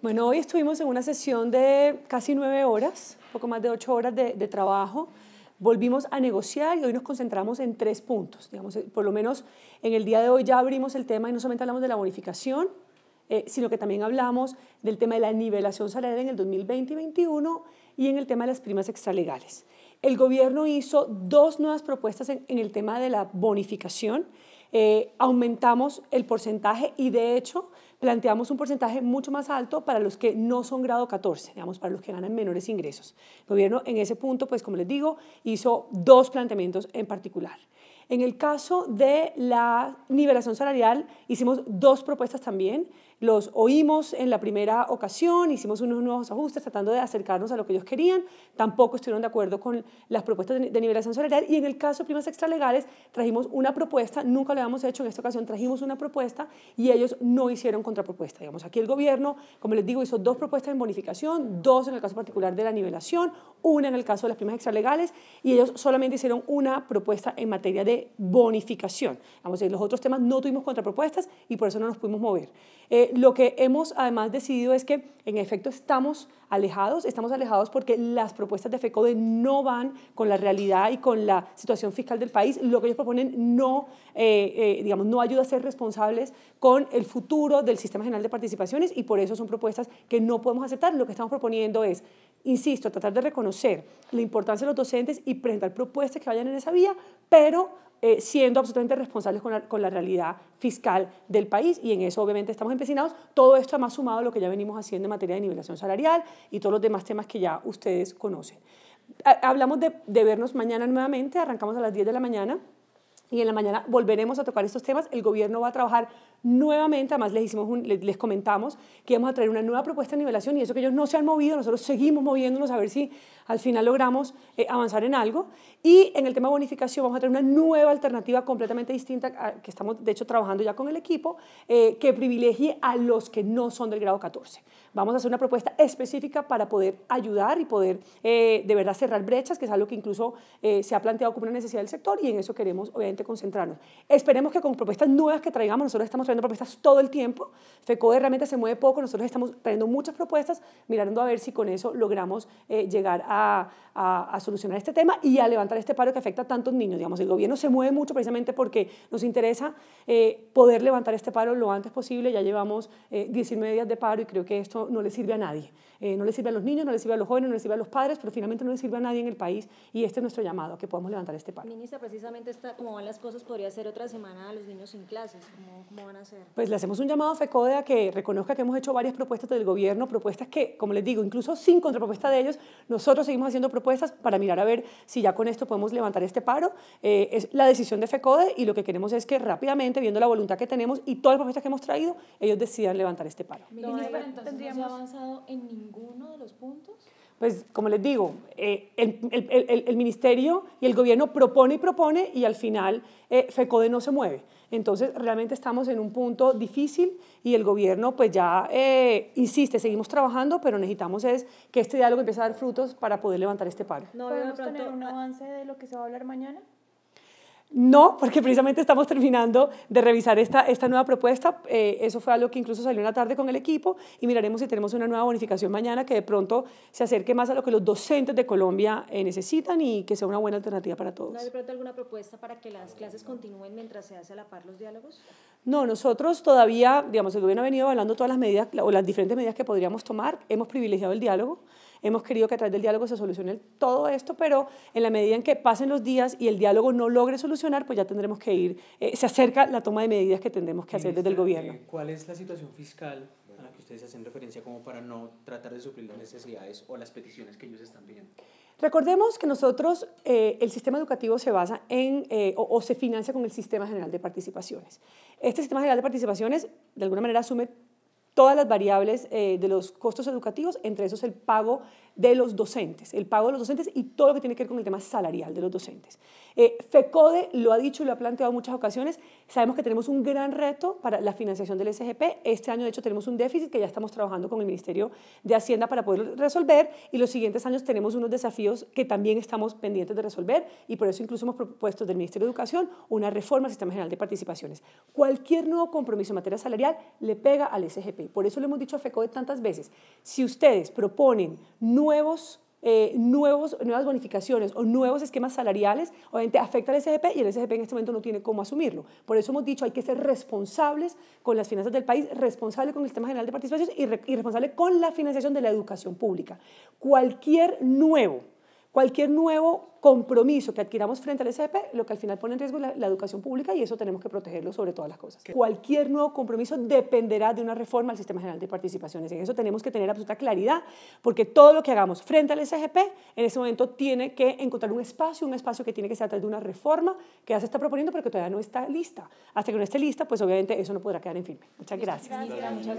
Bueno, hoy estuvimos en una sesión de casi nueve horas, poco más de ocho horas de, trabajo. Volvimos a negociar y hoy nos concentramos en tres puntos. Digamos, eh, por lo menos en el día de hoy ya abrimos el tema y no solamente hablamos de la bonificación, eh, sino que también hablamos del tema de la nivelación salarial en el 2020 y 2021 y en el tema de las primas extralegales. El gobierno hizo dos nuevas propuestas en, en el tema de la bonificación eh, aumentamos el porcentaje y de hecho planteamos un porcentaje mucho más alto para los que no son grado 14, digamos, para los que ganan menores ingresos. El gobierno en ese punto, pues como les digo, hizo dos planteamientos en particular. En el caso de la nivelación salarial, hicimos dos propuestas también. Los oímos en la primera ocasión, hicimos unos nuevos ajustes tratando de acercarnos a lo que ellos querían. Tampoco estuvieron de acuerdo con las propuestas de nivelación salarial. Y en el caso de primas extralegales, trajimos una propuesta, nunca lo habíamos hecho en esta ocasión, trajimos una propuesta y ellos no hicieron contrapropuesta. Digamos, aquí el gobierno, como les digo, hizo dos propuestas en bonificación, dos en el caso particular de la nivelación, una en el caso de las primas extralegales y ellos solamente hicieron una propuesta en materia de bonificación. Vamos a decir, los otros temas no tuvimos contrapropuestas y por eso no nos pudimos mover. Eh, lo que hemos además decidido es que en efecto estamos alejados, estamos alejados porque las propuestas de FECODE no van con la realidad y con la situación fiscal del país. Lo que ellos proponen no, eh, eh, digamos, no ayuda a ser responsables con el futuro del Sistema General de Participaciones y por eso son propuestas que no podemos aceptar. Lo que estamos proponiendo es insisto, tratar de reconocer la importancia de los docentes y presentar propuestas que vayan en esa vía, pero eh, siendo absolutamente responsables con la, realidad fiscal del país y en eso obviamente estamos empecinados. Todo esto ha más sumado a lo que ya venimos haciendo en materia de nivelación salarial y todos los demás temas que ya ustedes conocen. Hablamos de, de vernos mañana nuevamente, arrancamos a las 10 de la mañana y en la mañana volveremos a tocar estos temas. El gobierno va a trabajar nuevamente, además les, hicimos les, comentamos que íbamos a traer una nueva propuesta de nivelación y eso que ellos no se han movido, nosotros seguimos moviéndonos a ver si al final logramos eh, avanzar en algo. Y en el tema de bonificación vamos a traer una nueva alternativa completamente distinta ah, que estamos de hecho trabajando ya con el equipo eh, que privilegie a los que no son del grado 14. Vamos a hacer una propuesta específica para poder ayudar y poder eh, de verdad cerrar brechas, que es algo que incluso se ha planteado como una necesidad del sector y en eso queremos obviamente concentrarnos. Esperemos que con propuestas nuevas que traigamos, nosotros estamos trayendo propuestas todo el tiempo. FECODE realmente se mueve poco, nosotros estamos trayendo muchas propuestas, mirando a ver si con eso logramos eh, llegar a, a, solucionar este tema y a levantar este paro que afecta a tantos niños. Digamos, el gobierno se mueve mucho precisamente porque nos interesa eh, poder levantar este paro lo antes posible. Ya llevamos eh, 19 días de paro y creo que esto no le sirve a nadie. Eh, no le sirve a los niños, no le sirve a los jóvenes, no le sirve a los padres, pero finalmente no le sirve a nadie en el país y este es nuestro llamado, que podamos levantar este paro. Ministra, precisamente está, como van las cosas, podría ser otra semana a los niños sin clases. como van a pues le hacemos un llamado a FECODE a que reconozca que hemos hecho varias propuestas del gobierno, propuestas que, como les digo, incluso sin contrapropuesta de ellos, nosotros seguimos haciendo propuestas para mirar a ver si ya con esto podemos levantar este paro. Eh, es la decisión de FECODE y lo que queremos es que rápidamente, viendo la voluntad que tenemos y todas las propuestas que hemos traído, ellos decidan levantar este paro. ¿no tendríamos avanzado en ninguno de los puntos? pues como les digo, eh, el, ministerio y el gobierno propone y propone y al final eh, FECODE no se mueve. Entonces realmente estamos en un punto difícil y el gobierno pues ya eh, insiste, seguimos trabajando, pero necesitamos es que este diálogo empiece a dar frutos para poder levantar este paro. ¿No vamos tener un avance de lo que se va a hablar mañana? No, porque precisamente estamos terminando de revisar esta, nueva propuesta. Eh, eso fue algo que incluso salió la tarde con el equipo y miraremos si tenemos una nueva bonificación mañana que de pronto se acerque más a lo que los docentes de Colombia eh, necesitan y que sea una buena alternativa para todos. ¿No hay de pronto alguna propuesta para que las clases continúen mientras se hace a la par los diálogos? No, nosotros todavía, digamos, el gobierno ha venido hablando todas las medidas o las diferentes medidas que podríamos tomar. Hemos privilegiado el diálogo. Hemos querido que a través del diálogo se solucione todo esto, pero en la medida en que pasen los días y el diálogo no logre solucionar, pues ya tendremos que ir, eh, se acerca la toma de medidas que tendremos que hacer desde el gobierno. Eh, ¿Cuál es la situación fiscal a la que ustedes hacen referencia como para no tratar de suplir las necesidades o las peticiones que ellos están pidiendo? Recordemos que nosotros, eh, el sistema educativo se basa en, o, o, se financia con el Sistema General de Participaciones. Este Sistema General de Participaciones, de alguna manera, asume todas las variables eh, de los costos educativos, entre esos el pago de los docentes, el pago de los docentes y todo lo que tiene que ver con el tema salarial de los docentes. Eh, FECODE lo ha dicho y lo ha planteado en muchas ocasiones, sabemos que tenemos un gran reto para la financiación del SGP, este año de hecho tenemos un déficit que ya estamos trabajando con el Ministerio de Hacienda para poder resolver y los siguientes años tenemos unos desafíos que también estamos pendientes de resolver y por eso incluso hemos propuesto del Ministerio de Educación una reforma al Sistema General de Participaciones. Cualquier nuevo compromiso en materia salarial le pega al SGP por eso le hemos dicho a de tantas veces, si ustedes proponen nuevos eh, nuevos, nuevas bonificaciones o nuevos esquemas salariales, obviamente afecta al SGP y el SGP en este momento no tiene cómo asumirlo. Por eso hemos dicho, hay que ser responsables con las finanzas del país, responsable con el sistema general de participación y, y responsable con la financiación de la educación pública. Cualquier nuevo Cualquier nuevo compromiso que adquiramos frente al SGP, lo que al final pone en riesgo es la, educación pública y eso tenemos que protegerlo sobre todas las cosas. Cualquier nuevo compromiso dependerá de una reforma al Sistema General de Participaciones. En eso tenemos que tener absoluta claridad porque todo lo que hagamos frente al SGP en ese momento tiene que encontrar un espacio, un espacio que tiene que ser a través de una reforma que ya se está proponiendo pero que todavía no está lista. Hasta que no esté lista, pues obviamente eso no podrá quedar en firme. Muchas gracias.